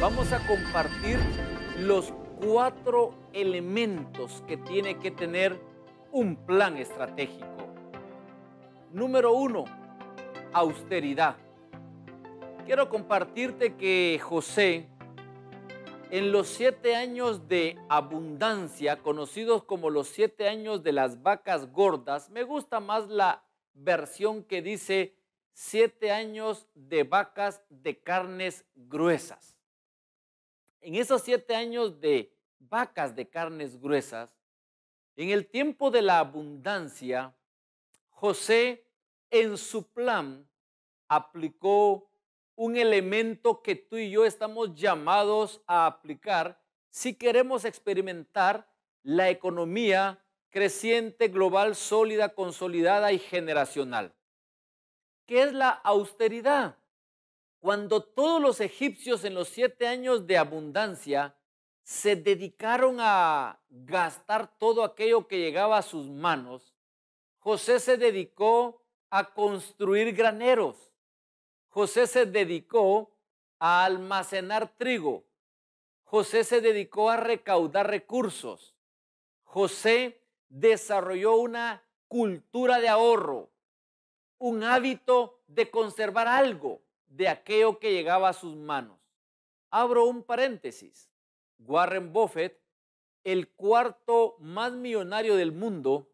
Vamos a compartir los cuatro elementos que tiene que tener un plan estratégico. Número uno, austeridad. Quiero compartirte que José, en los siete años de abundancia, conocidos como los siete años de las vacas gordas, me gusta más la versión que dice siete años de vacas de carnes gruesas en esos siete años de vacas de carnes gruesas, en el tiempo de la abundancia, José en su plan aplicó un elemento que tú y yo estamos llamados a aplicar si queremos experimentar la economía creciente, global, sólida, consolidada y generacional. ¿Qué es la austeridad? cuando todos los egipcios en los siete años de abundancia se dedicaron a gastar todo aquello que llegaba a sus manos, José se dedicó a construir graneros. José se dedicó a almacenar trigo. José se dedicó a recaudar recursos. José desarrolló una cultura de ahorro, un hábito de conservar algo de aquello que llegaba a sus manos. Abro un paréntesis. Warren Buffett, el cuarto más millonario del mundo,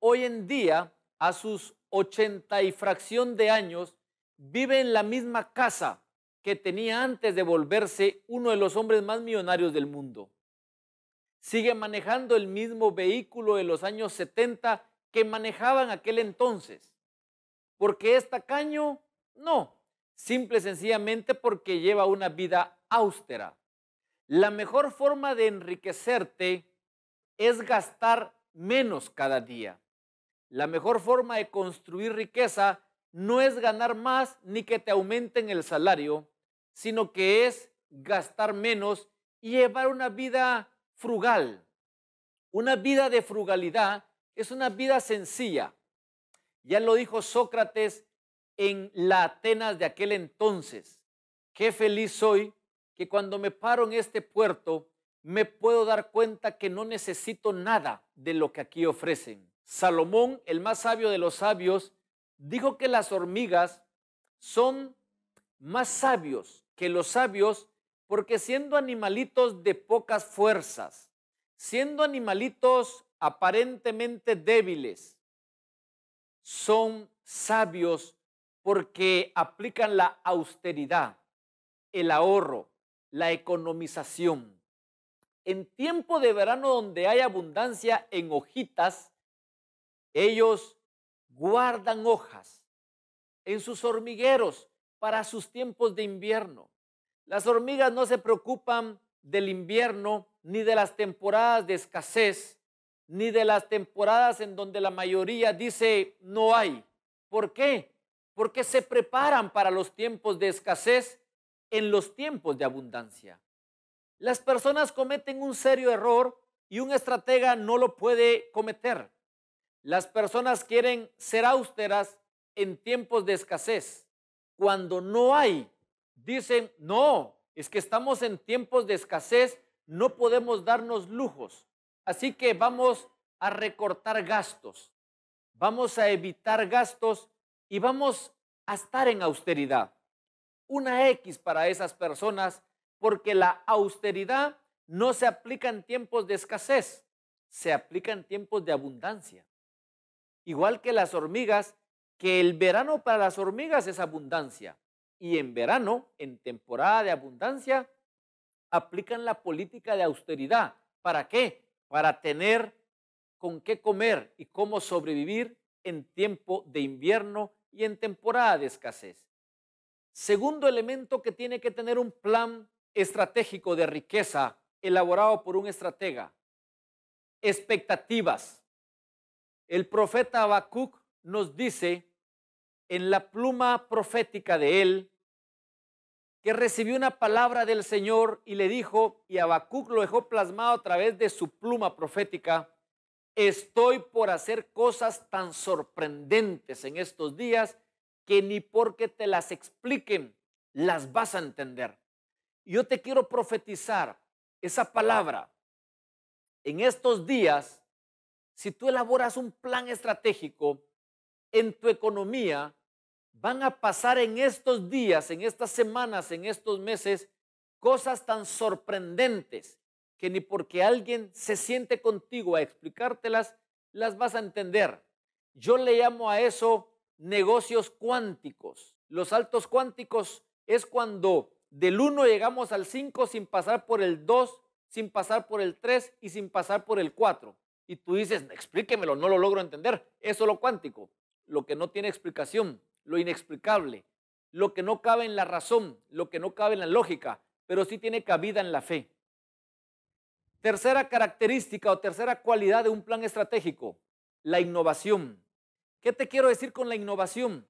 hoy en día, a sus ochenta y fracción de años, vive en la misma casa que tenía antes de volverse uno de los hombres más millonarios del mundo. Sigue manejando el mismo vehículo de los años 70 que manejaban aquel entonces. Porque es tacaño? No simple sencillamente porque lleva una vida austera. La mejor forma de enriquecerte es gastar menos cada día. La mejor forma de construir riqueza no es ganar más ni que te aumenten el salario, sino que es gastar menos y llevar una vida frugal. Una vida de frugalidad es una vida sencilla. Ya lo dijo Sócrates en la Atenas de aquel entonces. Qué feliz soy que cuando me paro en este puerto me puedo dar cuenta que no necesito nada de lo que aquí ofrecen. Salomón, el más sabio de los sabios, dijo que las hormigas son más sabios que los sabios porque siendo animalitos de pocas fuerzas, siendo animalitos aparentemente débiles, son sabios porque aplican la austeridad, el ahorro, la economización. En tiempo de verano donde hay abundancia en hojitas, ellos guardan hojas en sus hormigueros para sus tiempos de invierno. Las hormigas no se preocupan del invierno, ni de las temporadas de escasez, ni de las temporadas en donde la mayoría dice no hay. ¿Por qué? porque se preparan para los tiempos de escasez en los tiempos de abundancia. Las personas cometen un serio error y un estratega no lo puede cometer. Las personas quieren ser austeras en tiempos de escasez. Cuando no hay, dicen, no, es que estamos en tiempos de escasez, no podemos darnos lujos. Así que vamos a recortar gastos, vamos a evitar gastos y vamos a estar en austeridad. Una X para esas personas porque la austeridad no se aplica en tiempos de escasez, se aplica en tiempos de abundancia. Igual que las hormigas, que el verano para las hormigas es abundancia. Y en verano, en temporada de abundancia, aplican la política de austeridad. ¿Para qué? Para tener con qué comer y cómo sobrevivir en tiempo de invierno y en temporada de escasez. Segundo elemento que tiene que tener un plan estratégico de riqueza elaborado por un estratega. Expectativas. El profeta Habacuc nos dice en la pluma profética de él que recibió una palabra del Señor y le dijo, y Habacuc lo dejó plasmado a través de su pluma profética, Estoy por hacer cosas tan sorprendentes en estos días que ni porque te las expliquen las vas a entender. Yo te quiero profetizar esa palabra. En estos días, si tú elaboras un plan estratégico en tu economía, van a pasar en estos días, en estas semanas, en estos meses, cosas tan sorprendentes que ni porque alguien se siente contigo a explicártelas, las vas a entender. Yo le llamo a eso negocios cuánticos. Los saltos cuánticos es cuando del 1 llegamos al 5 sin pasar por el 2, sin pasar por el 3 y sin pasar por el 4. Y tú dices, explíquemelo, no lo logro entender. Eso es lo cuántico, lo que no tiene explicación, lo inexplicable, lo que no cabe en la razón, lo que no cabe en la lógica, pero sí tiene cabida en la fe. Tercera característica o tercera cualidad de un plan estratégico, la innovación. ¿Qué te quiero decir con la innovación?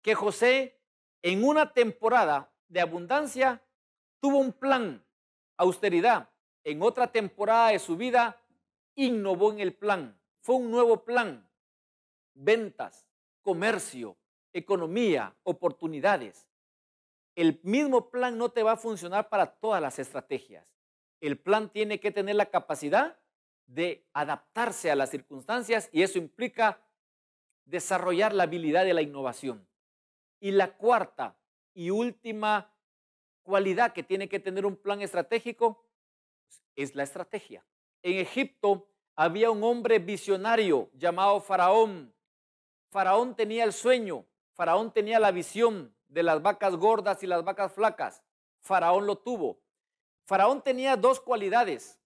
Que José en una temporada de abundancia tuvo un plan, austeridad. En otra temporada de su vida innovó en el plan. Fue un nuevo plan. Ventas, comercio, economía, oportunidades. El mismo plan no te va a funcionar para todas las estrategias el plan tiene que tener la capacidad de adaptarse a las circunstancias y eso implica desarrollar la habilidad de la innovación. Y la cuarta y última cualidad que tiene que tener un plan estratégico es la estrategia. En Egipto había un hombre visionario llamado Faraón. Faraón tenía el sueño, Faraón tenía la visión de las vacas gordas y las vacas flacas. Faraón lo tuvo. Faraón tenía dos cualidades,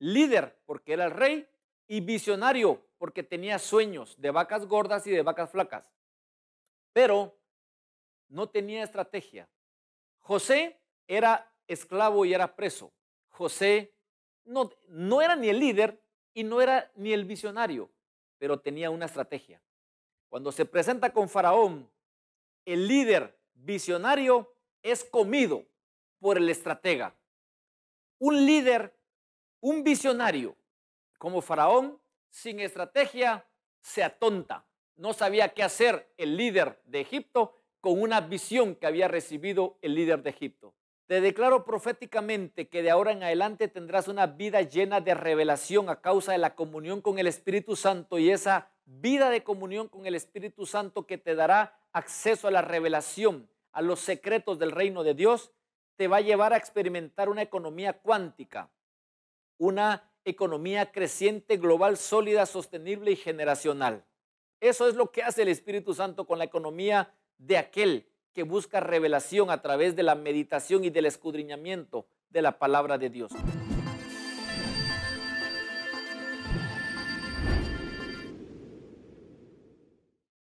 líder porque era el rey y visionario porque tenía sueños de vacas gordas y de vacas flacas, pero no tenía estrategia. José era esclavo y era preso. José no, no era ni el líder y no era ni el visionario, pero tenía una estrategia. Cuando se presenta con Faraón, el líder visionario es comido por el estratega un líder, un visionario como Faraón, sin estrategia, se atonta. No sabía qué hacer el líder de Egipto con una visión que había recibido el líder de Egipto. Te declaro proféticamente que de ahora en adelante tendrás una vida llena de revelación a causa de la comunión con el Espíritu Santo y esa vida de comunión con el Espíritu Santo que te dará acceso a la revelación, a los secretos del reino de Dios, te va a llevar a experimentar una economía cuántica, una economía creciente, global, sólida, sostenible y generacional. Eso es lo que hace el Espíritu Santo con la economía de aquel que busca revelación a través de la meditación y del escudriñamiento de la palabra de Dios.